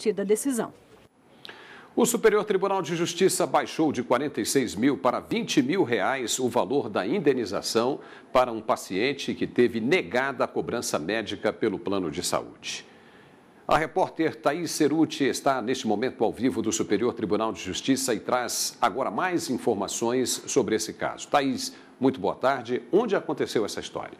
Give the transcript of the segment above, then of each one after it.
mantida a decisão. O Superior Tribunal de Justiça baixou de 46 mil para 20 mil reais o valor da indenização para um paciente que teve negada a cobrança médica pelo plano de saúde. A repórter Thaís Ceruti está neste momento ao vivo do Superior Tribunal de Justiça e traz agora mais informações sobre esse caso. Thaís, muito boa tarde. Onde aconteceu essa história?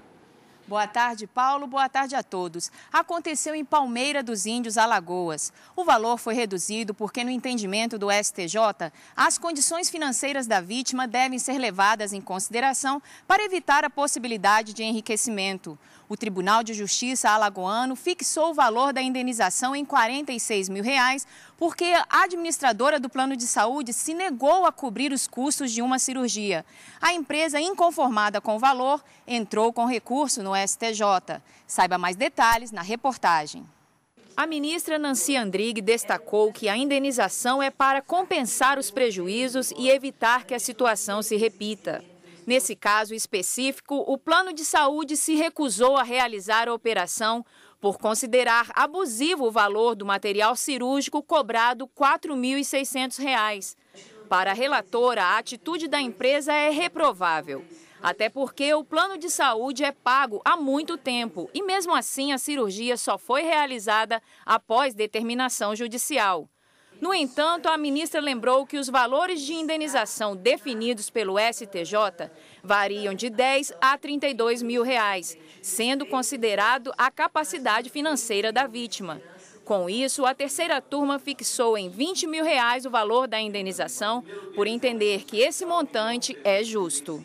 Boa tarde, Paulo. Boa tarde a todos. Aconteceu em Palmeira dos Índios, Alagoas. O valor foi reduzido porque, no entendimento do STJ, as condições financeiras da vítima devem ser levadas em consideração para evitar a possibilidade de enriquecimento. O Tribunal de Justiça Alagoano fixou o valor da indenização em R$ 46 mil reais, porque a administradora do plano de saúde se negou a cobrir os custos de uma cirurgia. A empresa, inconformada com o valor, entrou com recurso no STJ. Saiba mais detalhes na reportagem. A ministra Nancy Andrighi destacou que a indenização é para compensar os prejuízos e evitar que a situação se repita. Nesse caso específico, o plano de saúde se recusou a realizar a operação por considerar abusivo o valor do material cirúrgico cobrado R$ 4.600. Para a relatora, a atitude da empresa é reprovável. Até porque o plano de saúde é pago há muito tempo e, mesmo assim, a cirurgia só foi realizada após determinação judicial. No entanto, a ministra lembrou que os valores de indenização definidos pelo STJ variam de 10 a 32 mil reais, sendo considerado a capacidade financeira da vítima. Com isso, a terceira turma fixou em 20 mil reais o valor da indenização, por entender que esse montante é justo.